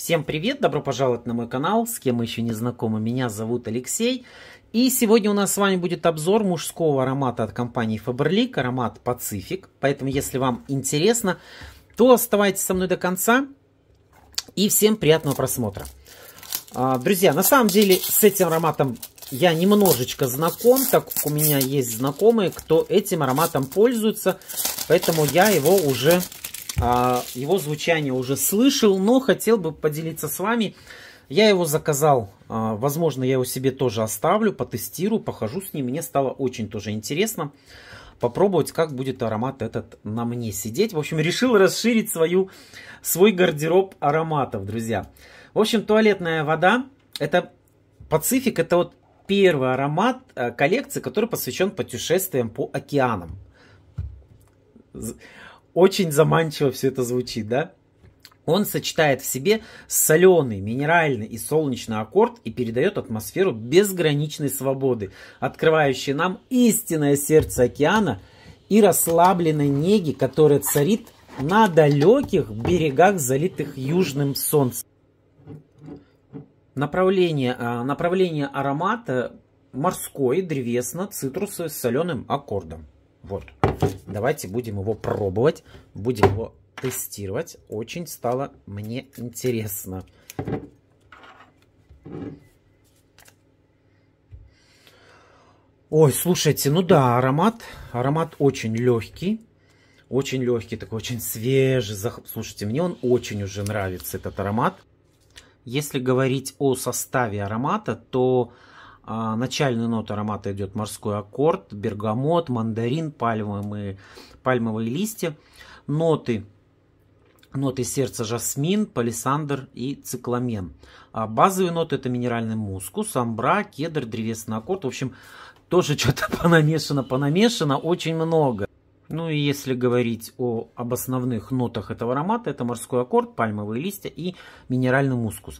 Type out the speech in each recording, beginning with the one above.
Всем привет, добро пожаловать на мой канал, с кем мы еще не знакомы, меня зовут Алексей. И сегодня у нас с вами будет обзор мужского аромата от компании Faberlic, аромат Pacific. Поэтому, если вам интересно, то оставайтесь со мной до конца. И всем приятного просмотра. А, друзья, на самом деле с этим ароматом я немножечко знаком, так как у меня есть знакомые, кто этим ароматом пользуется. Поэтому я его уже а, его звучание уже слышал, но хотел бы поделиться с вами. Я его заказал, а, возможно, я его себе тоже оставлю, потестирую, похожу с ним. Мне стало очень тоже интересно попробовать, как будет аромат этот на мне сидеть. В общем, решил расширить свою, свой гардероб ароматов, друзья. В общем, туалетная вода, это Пацифик, это вот первый аромат э, коллекции, который посвящен путешествиям по океанам очень заманчиво все это звучит, да? Он сочетает в себе соленый, минеральный и солнечный аккорд и передает атмосферу безграничной свободы, открывающей нам истинное сердце океана и расслабленной неги, которая царит на далеких берегах, залитых южным солнцем. Направление, а, направление аромата морской, древесно-цитрусовый с соленым аккордом. Вот. Давайте будем его пробовать, будем его тестировать. Очень стало мне интересно. Ой, слушайте, ну да, аромат, аромат очень легкий, очень легкий, такой очень свежий. Слушайте, мне он очень уже нравится, этот аромат. Если говорить о составе аромата, то а, начальной ноты аромата идет морской аккорд, бергамот, мандарин, пальмовые, пальмовые листья. Ноты, ноты сердца жасмин, палисандр и цикламен. А базовые ноты это минеральный мускус, амбра, кедр, древесный аккорд. В общем, тоже что-то понамешано, понамешано очень много. Ну и если говорить о, об основных нотах этого аромата, это морской аккорд, пальмовые листья и минеральный мускус.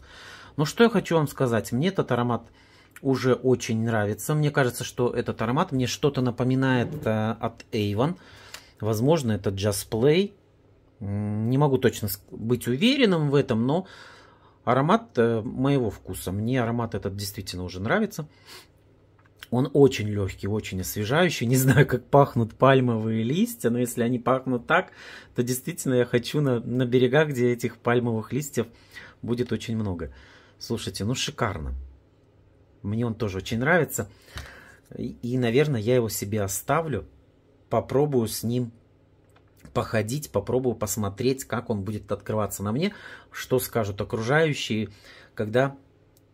Но ну что я хочу вам сказать, мне этот аромат уже очень нравится. Мне кажется, что этот аромат мне что-то напоминает э, от Avon. Возможно, это Just Play. Не могу точно быть уверенным в этом, но аромат э, моего вкуса. Мне аромат этот действительно уже нравится. Он очень легкий, очень освежающий. Не знаю, как пахнут пальмовые листья, но если они пахнут так, то действительно я хочу на, на берегах, где этих пальмовых листьев будет очень много. Слушайте, ну шикарно. Мне он тоже очень нравится. И, наверное, я его себе оставлю. Попробую с ним походить, попробую посмотреть, как он будет открываться на мне, что скажут окружающие, когда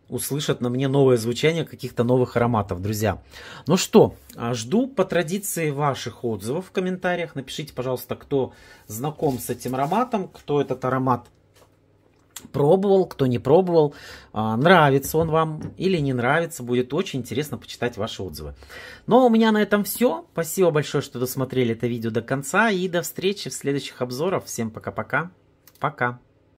услышат на мне новое звучание каких-то новых ароматов, друзья. Ну что, а, жду по традиции ваших отзывов в комментариях. Напишите, пожалуйста, кто знаком с этим ароматом, кто этот аромат пробовал, кто не пробовал, а, нравится он вам или не нравится, будет очень интересно почитать ваши отзывы. Но ну, а у меня на этом все. Спасибо большое, что досмотрели это видео до конца и до встречи в следующих обзорах. Всем пока-пока. Пока. -пока. пока.